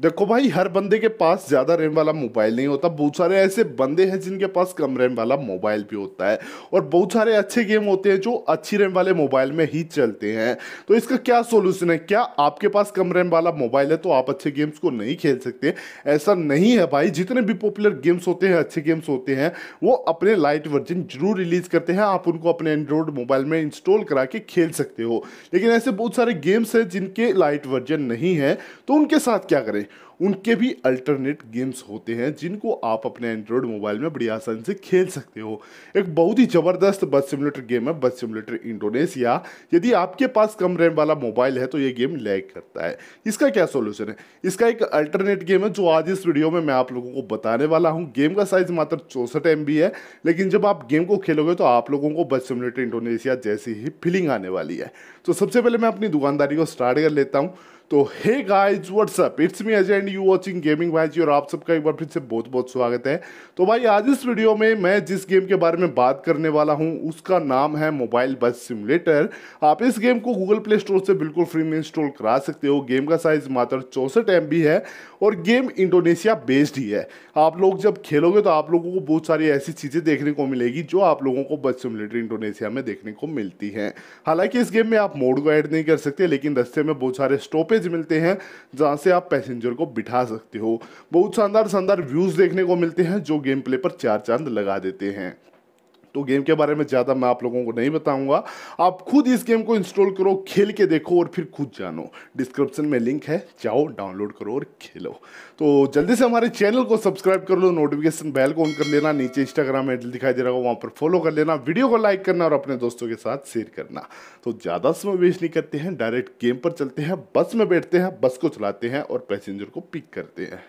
देखो भाई हर बंदे के पास ज़्यादा रैम वाला मोबाइल नहीं होता बहुत सारे ऐसे बंदे हैं जिनके पास कम रैम वाला मोबाइल भी होता है और बहुत सारे अच्छे गेम होते हैं जो अच्छी रैम वाले मोबाइल में ही चलते हैं तो इसका क्या सोल्यूशन है क्या आपके पास कम रैम वाला मोबाइल है तो आप अच्छे गेम्स को नहीं खेल सकते ऐसा नहीं है भाई जितने भी पॉपुलर गेम्स होते हैं अच्छे गेम्स होते हैं वो अपने लाइट वर्जन जरूर रिलीज करते हैं आप उनको अपने एंड्रॉयड मोबाइल में इंस्टॉल करा के खेल सकते हो लेकिन ऐसे बहुत सारे गेम्स हैं जिनके लाइट वर्जन नहीं है तो उनके साथ क्या करें हैं उनके भी अल्टरनेट गेम्स होते हैं जिनको आप अपने एंड्रॉयड मोबाइल में बड़ी आसानी से खेल सकते हो एक बहुत ही ज़बरदस्त बस सिमुलेटर गेम है बस सिमुलेटर इंडोनेशिया यदि आपके पास कम रैम वाला मोबाइल है तो ये गेम लैग करता है इसका क्या सोल्यूशन है इसका एक अल्टरनेट गेम है जो आज इस वीडियो में मैं आप लोगों को बताने वाला हूँ गेम का साइज मात्र चौंसठ एम है लेकिन जब आप गेम को खेलोगे तो आप लोगों को बस सिमुलेटर इंडोनेशिया जैसी ही फीलिंग आने वाली है तो सबसे पहले मैं अपनी दुकानदारी को स्टार्ट कर लेता हूँ तो hey guys what's up it's me Ajay and you watching gaming भाई और आप सबका एक बार फिर से बहुत बहुत स्वागत है तो भाई आज इस वीडियो में मैं जिस गेम के बारे में बात करने वाला हूं उसका नाम है मोबाइल बस सिमुलेटर आप इस गेम को गूगल प्ले स्टोर से बिल्कुल फ्री में इंस्टॉल करा सकते हो गेम का साइज मात्र चौंसठ एम है और गेम इंडोनेशिया बेस्ड ही है आप लोग जब खेलोगे तो आप लोगों को बहुत सारी ऐसी चीज़ें देखने को मिलेगी जो आप लोगों को बस सिमुलेटर इंडोनेशिया में देखने को मिलती हैं हालांकि इस गेम में आप मोड को ऐड नहीं कर सकते लेकिन रस्ते में बहुत सारे स्टॉपेज स्टॉपेज मिलते हैं जहाँ से आप पैसेंजर को बिठा सकते हो बहुत शानदार शानदार व्यूज़ देखने को मिलते हैं जो गेम प्ले पर चार चांद लगा देते हैं तो गेम के बारे में ज़्यादा मैं आप लोगों को नहीं बताऊंगा आप खुद इस गेम को इंस्टॉल करो खेल के देखो और फिर खुद जानो डिस्क्रिप्शन में लिंक है जाओ डाउनलोड करो और खेलो तो जल्दी से हमारे चैनल को सब्सक्राइब कर लो नोटिफिकेशन बेल को ऑन कर लेना नीचे इंस्टाग्राम हैंडल दिखाई दे रहा हो वहाँ पर फॉलो कर लेना वीडियो को लाइक करना और अपने दोस्तों के साथ शेयर करना तो ज़्यादा समय वेस्ट नहीं करते हैं डायरेक्ट गेम पर चलते हैं बस में बैठते हैं बस को चलाते हैं और पैसेंजर को पिक करते हैं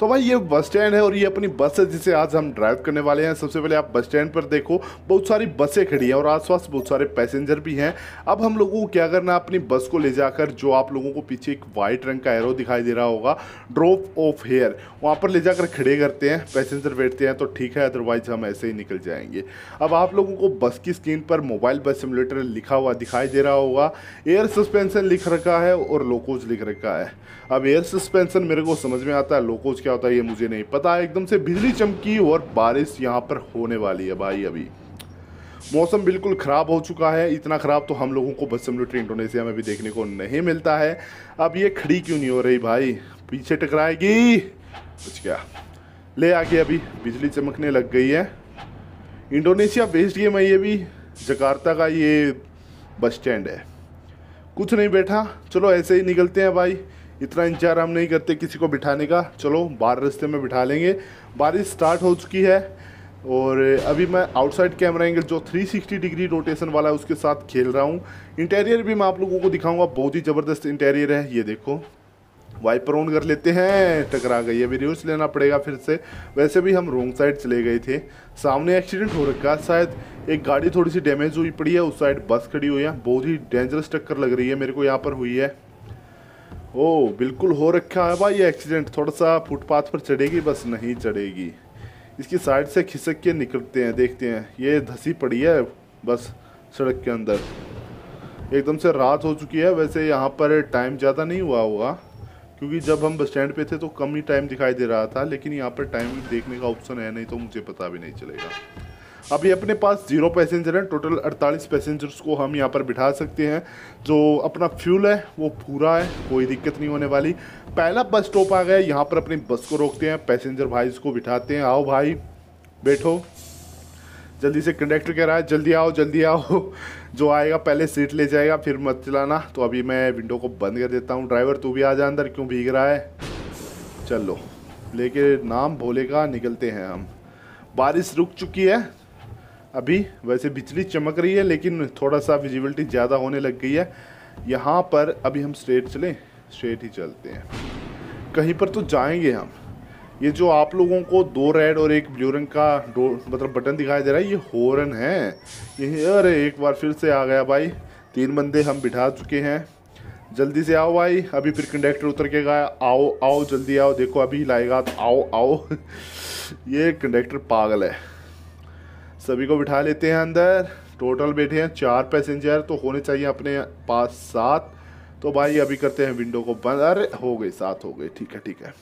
तो भाई ये बस स्टैंड है और ये अपनी बस है जिसे आज हम ड्राइव करने वाले हैं सबसे पहले आप बस स्टैंड पर देखो बहुत सारी बसें खड़ी हैं और आसपास बहुत सारे पैसेंजर भी हैं अब हम लोगों को क्या करना है अपनी बस को ले जाकर जो आप लोगों को पीछे एक वाइट रंग का एरो दिखाई दे रहा होगा ड्रॉप ऑफ हेयर वहाँ पर ले जाकर खड़े करते हैं पैसेंजर बैठते हैं तो ठीक है अदरवाइज हम ऐसे ही निकल जाएंगे अब आप लोगों को बस की स्क्रीन पर मोबाइल बस सिमुलेटर लिखा हुआ दिखाई दे रहा होगा एयर सस्पेंसन लिख रखा है और लोकोज लिख रखा है अब एयर सस्पेंसन मेरे को समझ में आता है लोकोज रोज क्या होता है ये मुझे नहीं पता एकदम से बिजली चमकी और बारिश यहाँ पर होने वाली है भाई अभी मौसम बिल्कुल ख़राब हो चुका है इतना ख़राब तो हम लोगों को बच्चन ट्रेन इंडोनेशिया में भी देखने को नहीं मिलता है अब ये खड़ी क्यों नहीं हो रही भाई पीछे टकराएगी कुछ क्या ले आके अभी बिजली चमकने लग गई है इंडोनेशिया बेस्ड गेम है ये भी जकार्ता का ये बस स्टैंड है कुछ नहीं बैठा चलो ऐसे ही निकलते हैं भाई इतना इंतजार हम नहीं करते किसी को बिठाने का चलो बाहर रस्ते में बिठा लेंगे बारिश स्टार्ट हो चुकी है और अभी मैं आउटसाइड कैमरा एंगल जो 360 डिग्री रोटेशन वाला है उसके साथ खेल रहा हूँ इंटीरियर भी मैं आप लोगों को दिखाऊंगा बहुत ही ज़बरदस्त इंटीरियर है ये देखो वाइपर ऑन कर लेते हैं टकरा गई अभी रिवर्स लेना पड़ेगा फिर से वैसे भी हम रोंग साइड चले गए थे सामने एक्सीडेंट हो रखा है शायद एक गाड़ी थोड़ी सी डैमेज हुई पड़ी है उस साइड बस खड़ी हुई है बहुत ही डेंजरस टक्कर लग रही है मेरे को यहाँ पर हुई है ओ बिल्कुल हो रखा है भाई एक्सीडेंट थोड़ा सा फुटपाथ पर चढ़ेगी बस नहीं चढ़ेगी इसकी साइड से खिसक के निकलते हैं देखते हैं ये धसी पड़ी है बस सड़क के अंदर एकदम से रात हो चुकी है वैसे यहाँ पर टाइम ज़्यादा नहीं हुआ होगा क्योंकि जब हम बस स्टैंड पे थे तो कम ही टाइम दिखाई दे रहा था लेकिन यहाँ पर टाइम देखने का ऑप्शन है नहीं तो मुझे पता भी नहीं चलेगा अभी अपने पास जीरो पैसेंजर हैं टोटल 48 पैसेंजर्स को हम यहाँ पर बिठा सकते हैं जो अपना फ्यूल है वो पूरा है कोई दिक्कत नहीं होने वाली पहला बस स्टॉप आ गया यहाँ पर अपनी बस को रोकते हैं पैसेंजर भाई इसको बिठाते हैं आओ भाई बैठो जल्दी से कंडक्टर कह रहा है जल्दी आओ जल्दी आओ जो आएगा पहले सीट ले जाएगा फिर मत चलाना तो अभी मैं विंडो को बंद कर देता हूँ ड्राइवर तू भी आ जा अंदर क्यों भीग रहा है चलो लेके नाम भोले का निकलते हैं हम बारिश रुक चुकी है अभी वैसे बिजली चमक रही है लेकिन थोड़ा सा विजिबिलिटी ज़्यादा होने लग गई है यहाँ पर अभी हम स्ट्रेट चलें स्ट्रेट ही चलते हैं कहीं पर तो जाएंगे हम ये जो आप लोगों को दो रेड और एक ब्लू रंग का डो मतलब बटन दिखाई दे रहा है ये हॉर्न है यही अरे एक बार फिर से आ गया भाई तीन बंदे हम बिठा चुके हैं जल्दी से आओ भाई अभी फिर कंडक्टर उतर के गया आओ आओ जल्दी आओ देखो अभी लाएगा तो आओ आओ ये कंडक्टर पागल है सभी को बिठा लेते हैं अंदर टोटल बैठे हैं चार पैसेंजर तो होने चाहिए अपने पास सात तो भाई अभी करते हैं विंडो को बंद अरे हो गई सात हो गई ठीक है ठीक है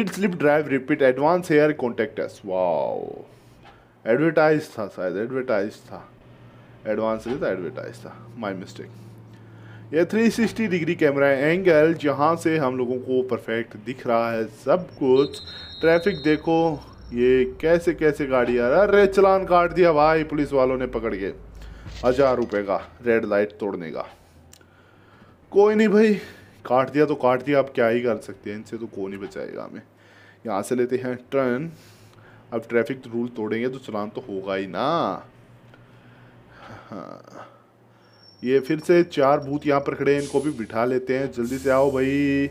it slip drive repeat advance air contact wow advertise था शायद एडवर्टाइज था एडवांस नहीं था एडवर्टाइज था माय मिस्टेक ये 360 डिग्री कैमरा एंगल जहाँ से हम लोगों को परफेक्ट दिख रहा है सब कुछ ट्रैफिक देखो ये कैसे कैसे गाड़ी आ रहा है रेड चलान काट दिया भाई पुलिस वालों ने पकड़ के हजार रुपये का रेड लाइट तोड़ने का कोई नहीं भाई काट दिया तो काट दिया आप क्या ही कर सकते हैं इनसे तो कोई नहीं बचाएगा हमें यहाँ से लेते हैं टर्न अब ट्रैफिक तो रूल तोड़ेंगे तो चलान तो होगा ही ना हाँ ये फिर से चार भूत यहाँ पर खड़े हैं इनको भी बिठा लेते हैं जल्दी से आओ भाई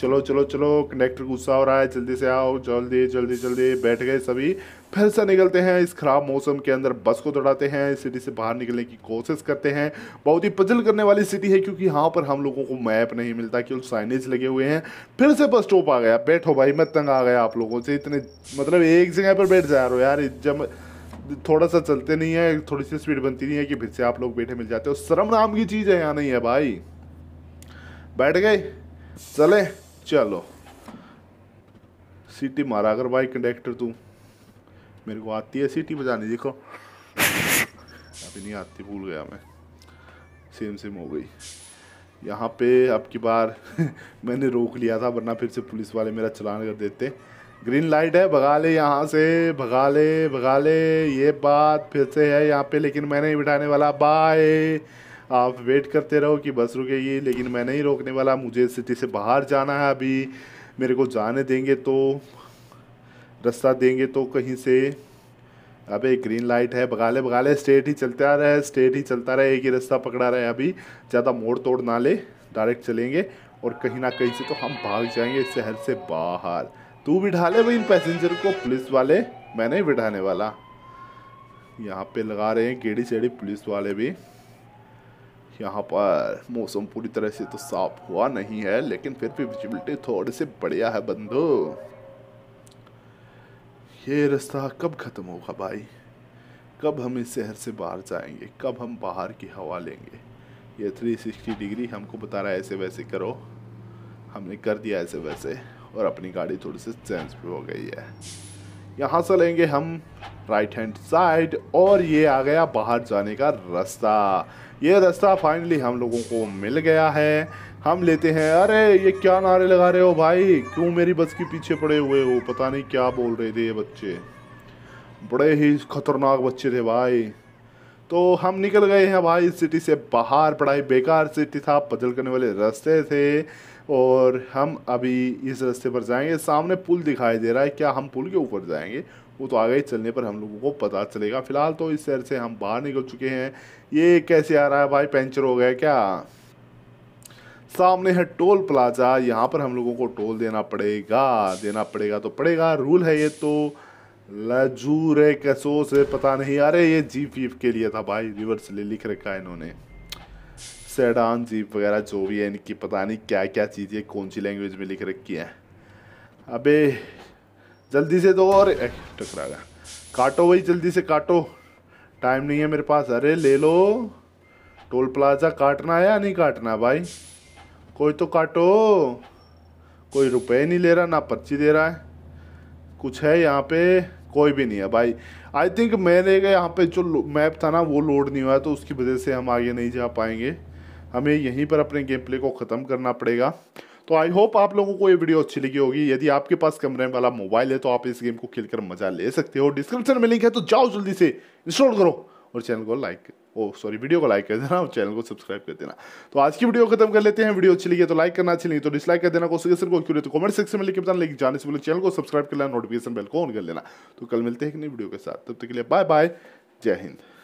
चलो चलो चलो कंडक्टर गुस्सा हो रहा है जल्दी से आओ जल्दी जल्दी जल्दी बैठ गए सभी फिर से निकलते हैं इस खराब मौसम के अंदर बस को दौड़ाते हैं सिटी से बाहर निकलने की कोशिश करते हैं बहुत ही पजल करने वाली सिटी है क्योंकि यहाँ पर हम लोगों को मैप नहीं मिलता केवल साइनेज लगे हुए हैं फिर से बस स्टॉप आ गया बैठो भाई मैं तंग आ गया आप लोगों से इतने मतलब एक जगह पर बैठ जा रहा हो यार जब थोड़ा सा चलते नहीं है थोड़ी सी स्पीड बनती नहीं है कि फिर से आप लोग बैठे मिल जाते हो शर्म नाम की चीज़ है यहाँ नहीं है भाई बैठ गए चले चलो सीटी मारा अगर भाई कंडक्टर तू मेरे को आती है सीटी बजानी देखो अभी नहीं आती भूल गया मैं सेम सेम हो गई यहाँ पे अब की बार मैंने रोक लिया था वरना फिर से पुलिस वाले मेरा चलान कर देते ग्रीन लाइट है भगा ले यहाँ से भगा ले भगा ले ये बात फिर से है यहाँ पे लेकिन मैंने बिठाने वाला बाय आप वेट करते रहो कि बस रुकेगी लेकिन मैं नहीं रोकने वाला मुझे सिटी से बाहर जाना है अभी मेरे को जाने देंगे तो रास्ता देंगे तो कहीं से अबे ग्रीन लाइट है बगाले बगाले स्ट्रेट ही चलता रहे स्ट्रेट ही चलता रहे एक ही रास्ता पकड़ा रहे अभी ज़्यादा मोड़ तोड़ ना ले डायरेक्ट चलेंगे और कहीं ना कहीं से तो हम भाग जाएंगे इस शहर से बाहर तू बिठा ले भाई इन पैसेंजर को पुलिस वाले मैं नहीं बिठाने वाला यहाँ पे लगा रहे हैं केड़ी चेड़ी पुलिस वाले भी यहाँ पर मौसम पूरी तरह से तो साफ हुआ नहीं है लेकिन फिर भी विजिबिलिटी थोड़ी से बढ़िया है बंधु ये रास्ता कब ख़त्म होगा भाई कब हम इस शहर से बाहर जाएंगे कब हम बाहर की हवा लेंगे ये 360 डिग्री हमको बता रहा है ऐसे वैसे करो हमने कर दिया ऐसे वैसे और अपनी गाड़ी थोड़ी सी चेंज भी हो गई है यहाँ से लेंगे हम राइट हैंड साइड और ये आ गया बाहर जाने का रास्ता ये रास्ता फाइनली हम लोगों को मिल गया है हम लेते हैं अरे ये क्या नारे लगा रहे हो भाई क्यों मेरी बस के पीछे पड़े हुए हो पता नहीं क्या बोल रहे थे ये बच्चे बड़े ही खतरनाक बच्चे थे भाई तो हम निकल गए हैं भाई सिटी से बाहर पढ़ाई बेकार सिटी था पदल करने वाले रास्ते थे और हम अभी इस रास्ते पर जाएंगे सामने पुल दिखाई दे रहा है क्या हम पुल के ऊपर जाएंगे वो तो आगे चलने पर हम लोगों को पता चलेगा फ़िलहाल तो इस शहर से हम बाहर निकल चुके हैं ये कैसे आ रहा है भाई पंचर हो गया क्या सामने है टोल प्लाजा यहाँ पर हम लोगों को टोल देना पड़ेगा देना पड़ेगा तो पड़ेगा रूल है ये तो लजूर से पता नहीं अरे ये वीप के लिए था भाई रिवर्स ले लिख रखा है इन्होंने सेडान जीप वगैरह जो भी है इनकी पता नहीं क्या क्या चीज़ें कौन सी लैंग्वेज में लिख रखी हैं अबे जल्दी से दो और टकरा गया काटो भाई जल्दी से काटो टाइम नहीं है मेरे पास अरे ले लो टोल प्लाजा काटना है या नहीं काटना भाई कोई तो काटो कोई रुपए नहीं ले रहा ना पर्ची दे रहा है कुछ है यहाँ पे कोई भी नहीं है भाई आई थिंक मैंने यहाँ पे जो मैप था ना वो लोड नहीं हुआ तो उसकी वजह से हम आगे नहीं जा पाएंगे हमें यहीं पर अपने गेम प्ले को ख़त्म करना पड़ेगा तो आई होप आप लोगों को ये वीडियो अच्छी लगी होगी यदि आपके पास कमरे वाला मोबाइल है तो आप इस गेम को खेल कर मजा ले सकते हो डिस्क्रिप्शन में लिंक है तो जाओ जल्दी से इंस्टॉल करो और चैनल को लाइक ओ सॉरी वीडियो को लाइक कर देना और चैनल को सब्सक्राइब कर देना तो आज की वीडियो खत्म कर लेते हैं वीडियो अच्छी लगी तो लाइक करना अच्छी नहीं तो डिसलाइक कर देना को सजेशन को क्यों तो कमेंट सेक्शन में लिख बताना लेकिन जाने से पहले चैनल को सब्सक्राइब कर लेना नोटिफिकेशन बेल को ऑन कर लेना तो कल मिलते हैं एक नई वीडियो के साथ तब तक के लिए बाय बाय जय हिंद